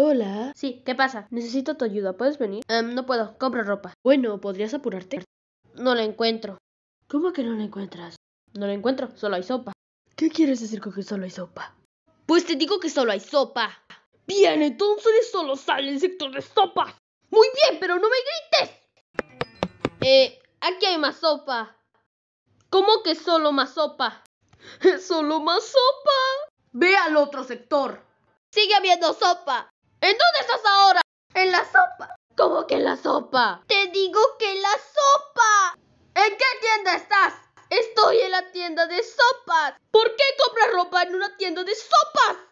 Hola. Sí, ¿qué pasa? Necesito tu ayuda. ¿Puedes venir? Em, no puedo. Compro ropa. Bueno, ¿podrías apurarte? No la encuentro. ¿Cómo que no la encuentras? No la encuentro. Solo hay sopa. ¿Qué quieres decir con que solo hay sopa? Pues te digo que solo hay sopa. Bien, entonces solo sale el sector de sopa. Muy bien, pero no me grites. Eh, aquí hay más sopa. ¿Cómo que solo más sopa? ¡Solo más sopa! Ve al otro sector. Sigue habiendo sopa. ¿En dónde estás ahora? En la sopa. ¿Cómo que en la sopa? Te digo que en la sopa. ¿En qué tienda estás? Estoy en la tienda de sopas. ¿Por qué compras ropa en una tienda de sopas?